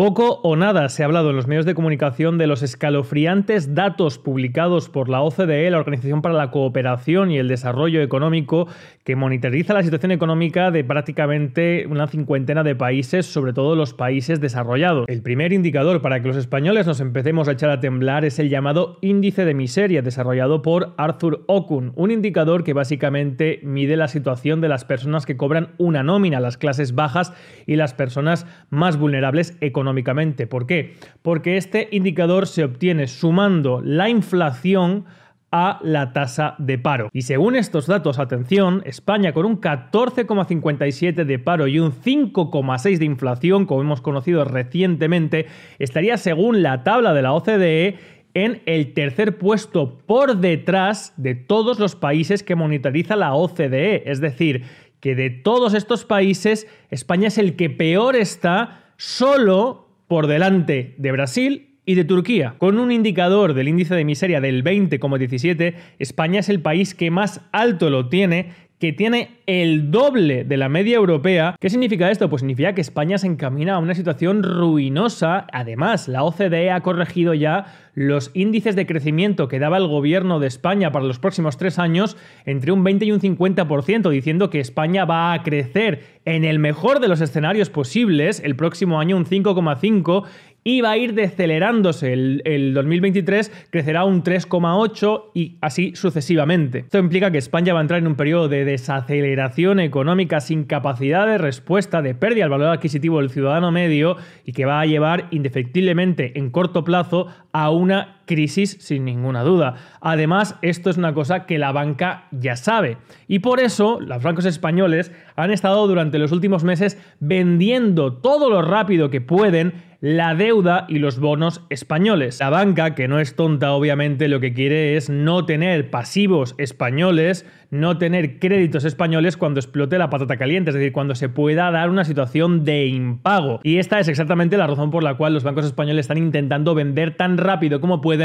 Poco o nada se ha hablado en los medios de comunicación de los escalofriantes datos publicados por la OCDE, la Organización para la Cooperación y el Desarrollo Económico, que monitoriza la situación económica de prácticamente una cincuentena de países, sobre todo los países desarrollados. El primer indicador para que los españoles nos empecemos a echar a temblar es el llamado índice de miseria, desarrollado por Arthur Okun, un indicador que básicamente mide la situación de las personas que cobran una nómina, las clases bajas y las personas más vulnerables económicamente ¿Por qué? Porque este indicador se obtiene sumando la inflación a la tasa de paro. Y según estos datos, atención, España con un 14,57 de paro y un 5,6 de inflación, como hemos conocido recientemente, estaría según la tabla de la OCDE en el tercer puesto por detrás de todos los países que monitoriza la OCDE. Es decir, que de todos estos países, España es el que peor está solo por delante de Brasil y de Turquía. Con un indicador del índice de miseria del 20,17, España es el país que más alto lo tiene que tiene el doble de la media europea. ¿Qué significa esto? Pues significa que España se encamina a una situación ruinosa. Además, la OCDE ha corregido ya los índices de crecimiento que daba el gobierno de España para los próximos tres años entre un 20 y un 50%, diciendo que España va a crecer en el mejor de los escenarios posibles, el próximo año un 5,5 y va a ir decelerándose. El, 2023 crecerá un 3,8 y así sucesivamente. Esto implica que España va a entrar en un periodo de desaceleración económica sin capacidad de respuesta, de pérdida al valor adquisitivo del ciudadano medio y que va a llevar indefectiblemente en corto plazo a una crisis sin ninguna duda. Además, esto es una cosa que la banca ya sabe. Y por eso los bancos españoles han estado durante los últimos meses vendiendo todo lo rápido que pueden la deuda y los bonos españoles. La banca, que no es tonta obviamente, lo que quiere es no tener pasivos españoles, no tener créditos españoles cuando explote la patata caliente, es decir, cuando se pueda dar una situación de impago. Y esta es exactamente la razón por la cual los bancos españoles están intentando vender tan rápido como pueden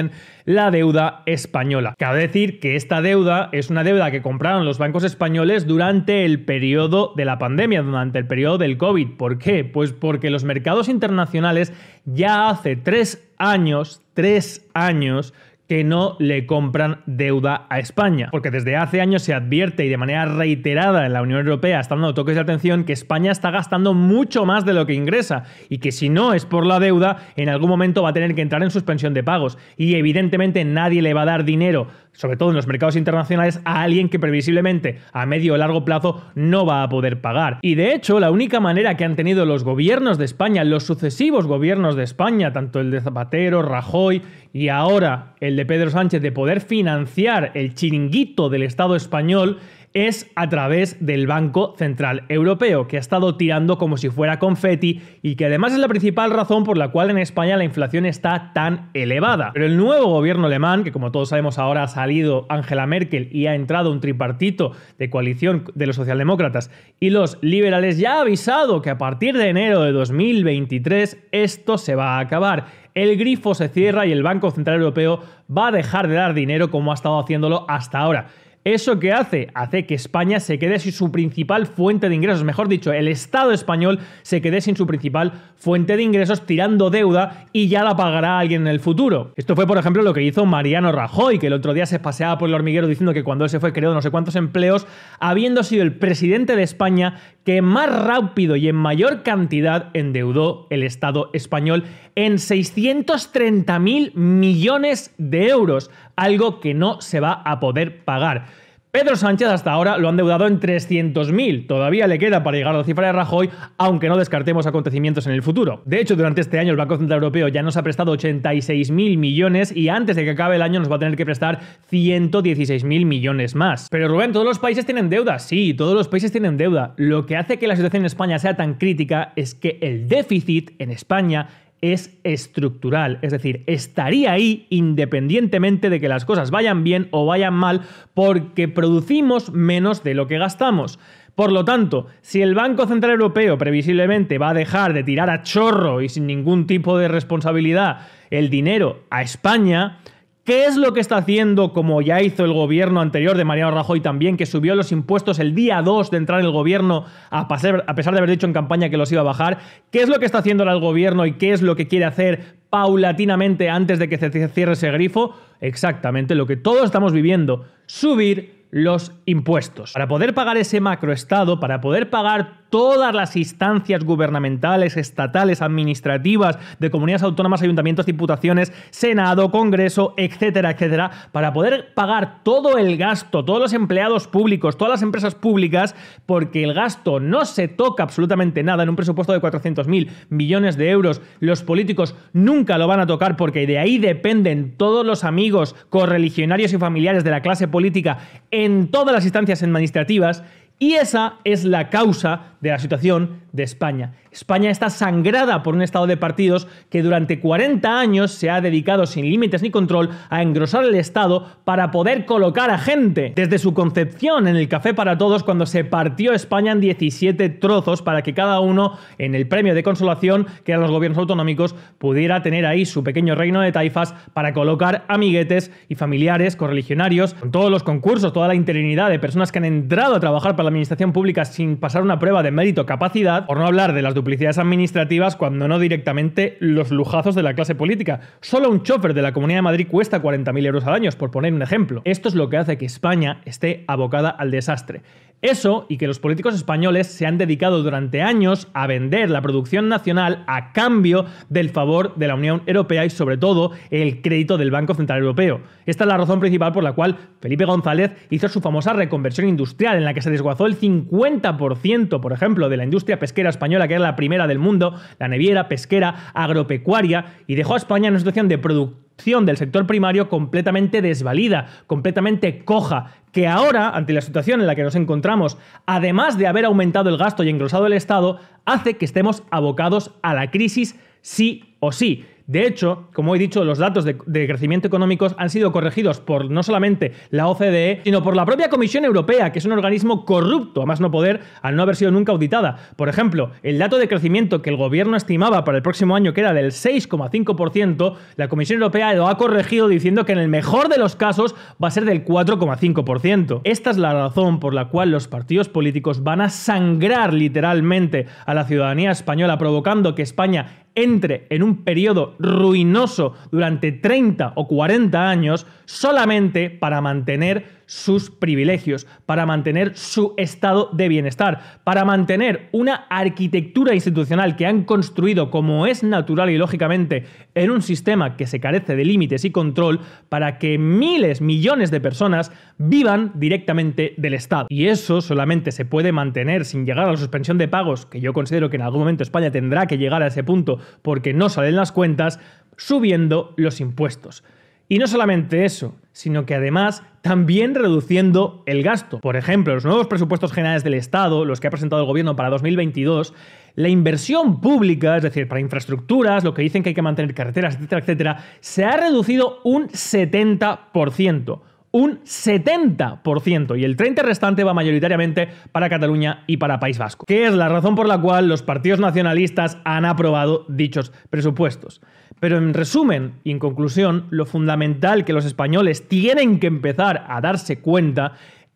la deuda española. Cabe decir que esta deuda es una deuda que compraron los bancos españoles durante el periodo de la pandemia, durante el periodo del COVID. ¿Por qué? Pues porque los mercados internacionales ya hace tres años, tres años, que no le compran deuda a España, porque desde hace años se advierte y de manera reiterada en la Unión Europea, está dando toques de atención, que España está gastando mucho más de lo que ingresa y que si no es por la deuda, en algún momento va a tener que entrar en suspensión de pagos y evidentemente nadie le va a dar dinero sobre todo en los mercados internacionales, a alguien que previsiblemente a medio o largo plazo no va a poder pagar. Y de hecho, la única manera que han tenido los gobiernos de España, los sucesivos gobiernos de España, tanto el de Zapatero, Rajoy y ahora el de Pedro Sánchez, de poder financiar el chiringuito del Estado español, es a través del Banco Central Europeo, que ha estado tirando como si fuera confeti y que además es la principal razón por la cual en España la inflación está tan elevada. Pero el nuevo gobierno alemán, que como todos sabemos ahora ha salido Angela Merkel y ha entrado un tripartito de coalición de los socialdemócratas y los liberales, ya ha avisado que a partir de enero de 2023 esto se va a acabar el grifo se cierra y el Banco Central Europeo va a dejar de dar dinero como ha estado haciéndolo hasta ahora. ¿Eso qué hace? Hace que España se quede sin su principal fuente de ingresos. Mejor dicho, el Estado español se quede sin su principal fuente de ingresos tirando deuda y ya la pagará alguien en el futuro. Esto fue, por ejemplo, lo que hizo Mariano Rajoy, que el otro día se paseaba por el hormiguero diciendo que cuando él se fue creó no sé cuántos empleos, habiendo sido el presidente de España que más rápido y en mayor cantidad endeudó el Estado español en 630.000 millones de euros, algo que no se va a poder pagar. Pedro Sánchez hasta ahora lo han deudado en 300.000. Todavía le queda para llegar a la cifra de Rajoy, aunque no descartemos acontecimientos en el futuro. De hecho, durante este año el Banco Central Europeo ya nos ha prestado 86.000 millones y antes de que acabe el año nos va a tener que prestar 116.000 millones más. Pero Rubén, todos los países tienen deuda. Sí, todos los países tienen deuda. Lo que hace que la situación en España sea tan crítica es que el déficit en España es estructural, es decir, estaría ahí independientemente de que las cosas vayan bien o vayan mal porque producimos menos de lo que gastamos. Por lo tanto, si el Banco Central Europeo previsiblemente va a dejar de tirar a chorro y sin ningún tipo de responsabilidad el dinero a España, ¿Qué es lo que está haciendo, como ya hizo el gobierno anterior de Mariano Rajoy también, que subió los impuestos el día 2 de entrar en el gobierno, a, a pesar de haber dicho en campaña que los iba a bajar? ¿Qué es lo que está haciendo ahora el gobierno y qué es lo que quiere hacer paulatinamente antes de que se cierre ese grifo? Exactamente lo que todos estamos viviendo, subir los impuestos. Para poder pagar ese macroestado, para poder pagar todas las instancias gubernamentales, estatales, administrativas, de comunidades autónomas, ayuntamientos, diputaciones, Senado, Congreso, etcétera, etcétera, para poder pagar todo el gasto, todos los empleados públicos, todas las empresas públicas, porque el gasto no se toca absolutamente nada en un presupuesto de 400.000 millones de euros. Los políticos nunca lo van a tocar porque de ahí dependen todos los amigos, correligionarios y familiares de la clase política en todas las instancias administrativas. Y esa es la causa de la situación de España. España está sangrada por un estado de partidos que durante 40 años se ha dedicado sin límites ni control a engrosar el Estado para poder colocar a gente. Desde su concepción en el Café para Todos, cuando se partió España en 17 trozos para que cada uno, en el premio de consolación que eran los gobiernos autonómicos, pudiera tener ahí su pequeño reino de taifas para colocar amiguetes y familiares, correligionarios, con todos los concursos, toda la interinidad de personas que han entrado a trabajar para la administración pública sin pasar una prueba de mérito capacidad, por no hablar de las duplicidades administrativas, cuando no directamente los lujazos de la clase política. Solo un chofer de la Comunidad de Madrid cuesta 40.000 euros al año, por poner un ejemplo. Esto es lo que hace que España esté abocada al desastre. Eso y que los políticos españoles se han dedicado durante años a vender la producción nacional a cambio del favor de la Unión Europea y sobre todo el crédito del Banco Central Europeo. Esta es la razón principal por la cual Felipe González hizo su famosa reconversión industrial en la que se desguazó el 50%, por ejemplo, de la industria pesquera española, que era la primera del mundo, la neviera, pesquera, agropecuaria, y dejó a España en una situación de productividad del sector primario completamente desvalida, completamente coja, que ahora, ante la situación en la que nos encontramos, además de haber aumentado el gasto y engrosado el Estado, hace que estemos abocados a la crisis sí o sí. De hecho, como he dicho, los datos de, de, crecimiento económicos han sido corregidos por no solamente la OCDE, sino por la propia Comisión Europea, que es un organismo corrupto, a más no poder, al no haber sido nunca auditada. Por ejemplo, el dato de crecimiento que el gobierno estimaba para el próximo año, que era del 6,5%, la Comisión Europea lo ha corregido diciendo que en el mejor de los casos va a ser del 4,5%. Esta es la razón por la cual los partidos políticos van a sangrar literalmente a la ciudadanía española, provocando que España entre en un periodo ruinoso durante 30 o 40 años solamente para mantener sus privilegios, para mantener su estado de bienestar, para mantener una arquitectura institucional que han construido como es natural y lógicamente en un sistema que se carece de límites y control para que miles, millones de personas vivan directamente del Estado. Y eso solamente se puede mantener sin llegar a la suspensión de pagos, que yo considero que en algún momento España tendrá que llegar a ese punto porque no salen las cuentas, subiendo los impuestos. Y no solamente eso, sino que además también reduciendo el gasto. Por ejemplo, los nuevos presupuestos generales del Estado, los que ha presentado el gobierno para 2022, la inversión pública, es decir, para infraestructuras, lo que dicen que hay que mantener carreteras, etcétera, etcétera, se ha reducido un 70% un 70% y el 30% restante va mayoritariamente para Cataluña y para País Vasco, que es la razón por la cual los partidos nacionalistas han aprobado dichos presupuestos. Pero en resumen y en conclusión, lo fundamental que los españoles tienen que empezar a darse cuenta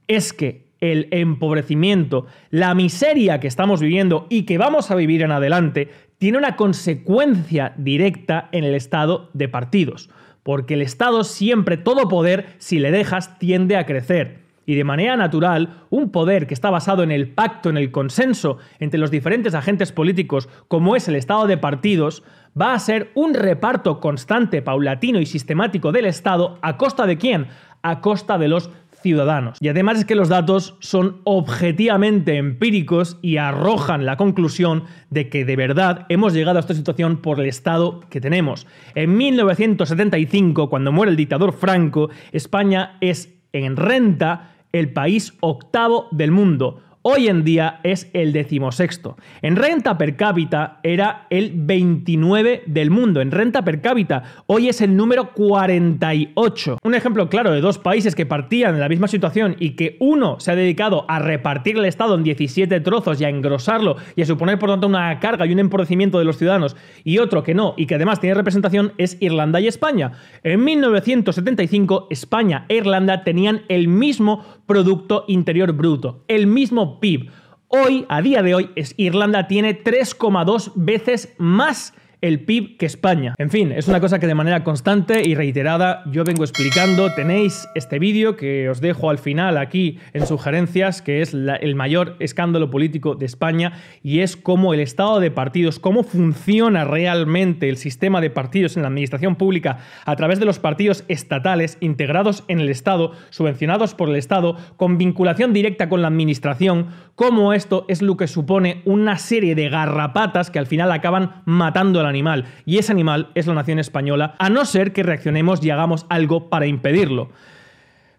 es que el empobrecimiento, la miseria que estamos viviendo y que vamos a vivir en adelante, tiene una consecuencia directa en el estado de partidos porque el Estado siempre todo poder, si le dejas, tiende a crecer. Y de manera natural, un poder que está basado en el pacto, en el consenso entre los diferentes agentes políticos, como es el Estado de partidos, va a ser un reparto constante, paulatino y sistemático del Estado, ¿a costa de quién? A costa de los ciudadanos. Y además es que los datos son objetivamente empíricos y arrojan la conclusión de que de verdad hemos llegado a esta situación por el estado que tenemos. En 1975, cuando muere el dictador Franco, España es en renta el país octavo del mundo Hoy en día es el decimosexto. En renta per cápita era el 29 del mundo. En renta per cápita hoy es el número 48. Un ejemplo claro de dos países que partían de la misma situación y que uno se ha dedicado a repartir el Estado en 17 trozos y a engrosarlo y a suponer por tanto una carga y un empobrecimiento de los ciudadanos y otro que no y que además tiene representación es Irlanda y España. En 1975 España e Irlanda tenían el mismo Producto Interior Bruto, el mismo PIB. Hoy, a día de hoy, Irlanda tiene 3,2 veces más el PIB que España. En fin, es una cosa que de manera constante y reiterada yo vengo explicando. Tenéis este vídeo que os dejo al final aquí en sugerencias, que es el mayor escándalo político de España y es cómo el estado de partidos, cómo funciona realmente el sistema de partidos en la administración pública a través de los partidos estatales integrados en el Estado, subvencionados por el Estado, con vinculación directa con la administración, cómo esto es lo que supone una serie de garrapatas que al final acaban matando la animal, y ese animal es la nación española, a no ser que reaccionemos y hagamos algo para impedirlo.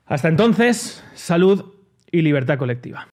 Hasta entonces, salud y libertad colectiva.